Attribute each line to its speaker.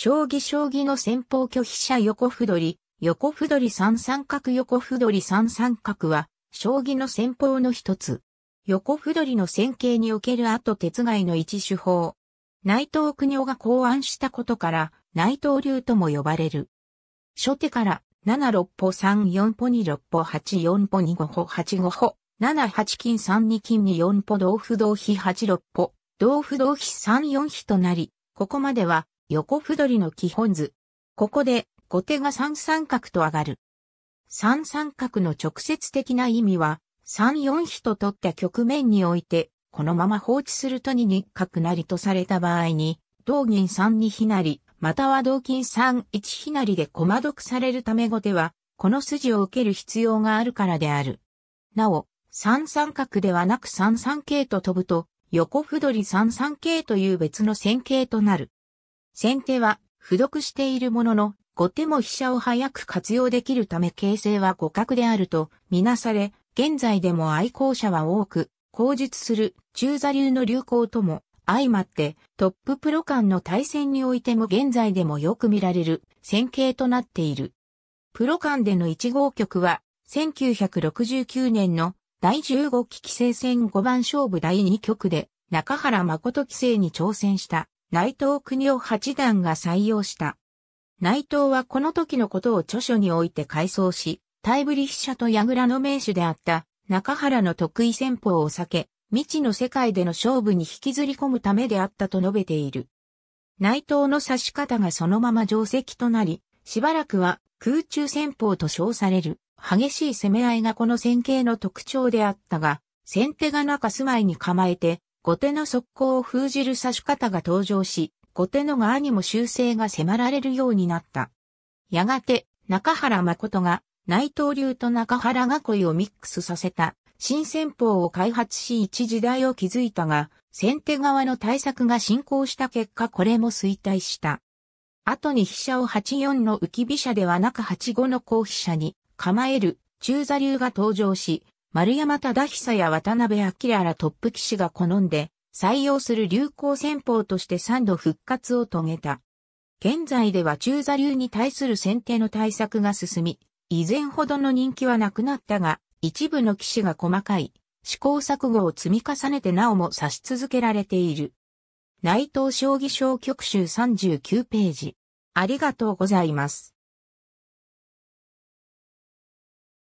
Speaker 1: 将棋将棋の先方拒否者横歩取り、横歩取り三三角横歩取り三三角は、将棋の先方の一つ。横歩取りの線形における後手いの一手法。内藤国夫が考案したことから、内藤流とも呼ばれる。初手から、七六歩三四歩二六歩八四歩二五歩八五歩、七八金三二金二四歩同歩同飛八六歩、同歩同飛三四飛となり、ここまでは横歩取りの基本図。ここで、後手が三三角と上がる。三三角の直接的な意味は、三四比と取った局面において、このまま放置するとに、に角なりとされた場合に、同銀三二ひなり、または同金三一ひなりで駒得されるため後手は、この筋を受ける必要があるからである。なお、三三角ではなく三三桂と飛ぶと、横歩取り三三桂という別の線形となる。先手は付属しているものの、後手も飛車を早く活用できるため形勢は互角であるとみなされ、現在でも愛好者は多く、口述する中座流の流行とも相まってトッププロ間の対戦においても現在でもよく見られる戦型となっている。プロ間での1号局は1969年の第15期規制戦5番勝負第2局で中原誠規制に挑戦した内藤国夫八段が採用した。内藤はこの時のことを著書において回想し、タブリッ飛車と矢倉の名手であった中原の得意戦法を避け、未知の世界での勝負に引きずり込むためであったと述べている。内藤の指し方がそのまま定石となり、しばらくは空中戦法と称される激しい攻め合いがこの戦型の特徴であったが、先手が中住まいに構えて後手の速攻を封じる指し方が登場し、後手の側にも修正が迫られるようになった。やがて、中原誠が内藤流と中原囲いをミックスさせた新戦法を開発し一時代を築いたが、先手側の対策が進行した結果これも衰退した。後に飛車を84の浮き飛車ではなく85の後飛車に構える中座流が登場し、丸山忠久や渡辺明らトップ騎士が好んで採用する流行戦法として3度復活を遂げた。現在では中座流に対する選定の対策が進み、以前ほどの人気はなくなったが、一部の騎士が細かい試行錯誤を積み重ねてなおも指し続けられている。内藤将棋小局集39ページ。ありがとうございます。